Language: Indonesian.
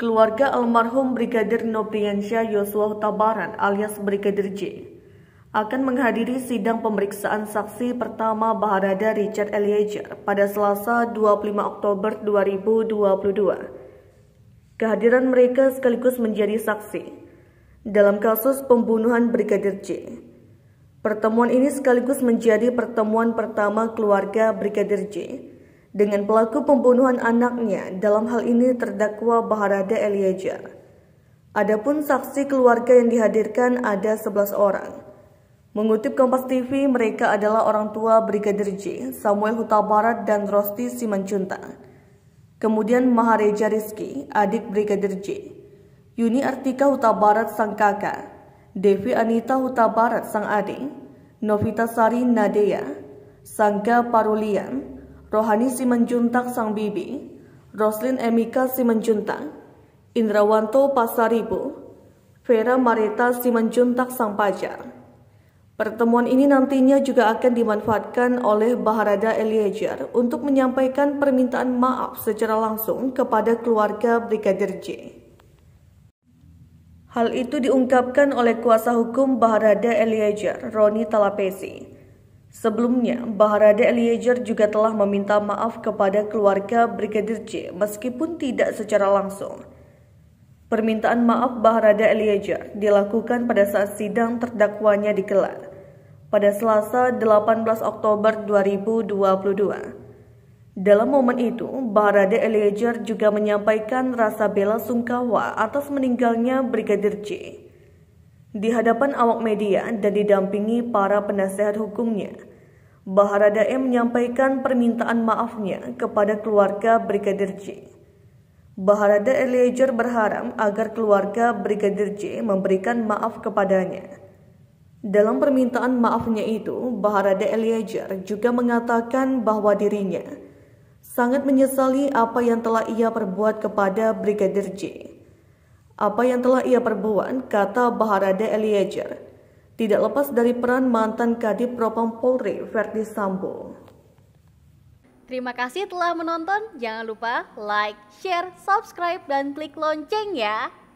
keluarga almarhum Brigadir Nopriansyah Yosua Tabaran alias Brigadir J akan menghadiri sidang pemeriksaan saksi pertama Baharada Richard Eliezer pada Selasa 25 Oktober 2022. Kehadiran mereka sekaligus menjadi saksi dalam kasus pembunuhan Brigadir J. Pertemuan ini sekaligus menjadi pertemuan pertama keluarga Brigadir J dengan pelaku pembunuhan anaknya dalam hal ini terdakwa Baharada Eliezer. Adapun saksi keluarga yang dihadirkan ada 11 orang. Mengutip Kompas TV, mereka adalah orang tua Brigadir J, Samuel Huta Barat dan Rosti Simanjunta. Kemudian Mahareja Rizki, adik Brigadir J. Yuni Artika Huta Barat sang kakak, Devi Anita Huta Barat sang adik, Novita Sari Nadia, Sangga Parulian, Rohani Simanjuntak Sang Bibi, Roslin Emika Simanjuntak, Indrawanto Pasaribu, Vera Marita Simanjuntak Sang Pajar. Pertemuan ini nantinya juga akan dimanfaatkan oleh Baharada Eliezer untuk menyampaikan permintaan maaf secara langsung kepada keluarga Brigadir J. Hal itu diungkapkan oleh kuasa hukum Baharada Eliezer, Roni Talapesi. Sebelumnya, Baharada Eliezer juga telah meminta maaf kepada keluarga Brigadir J meskipun tidak secara langsung. Permintaan maaf Baharada Eliezer dilakukan pada saat sidang terdakwanya digelar pada Selasa 18 Oktober 2022. Dalam momen itu, Baharada Eliezer juga menyampaikan rasa bela sungkawa atas meninggalnya Brigadir J di hadapan awak media dan didampingi para penasehat hukumnya. Baharadae menyampaikan permintaan maafnya kepada keluarga Brigadir J. Baharada Eliezer berharap agar keluarga Brigadir J memberikan maaf kepadanya. Dalam permintaan maafnya itu, Baharada Eliezer juga mengatakan bahwa dirinya sangat menyesali apa yang telah ia perbuat kepada Brigadir J apa yang telah ia perbuat, kata Baharada Eliezer. Tidak lepas dari peran mantan Kadi Propam Polri, Verdi Sambo. Terima kasih telah menonton. Jangan lupa like, share, subscribe, dan klik lonceng ya.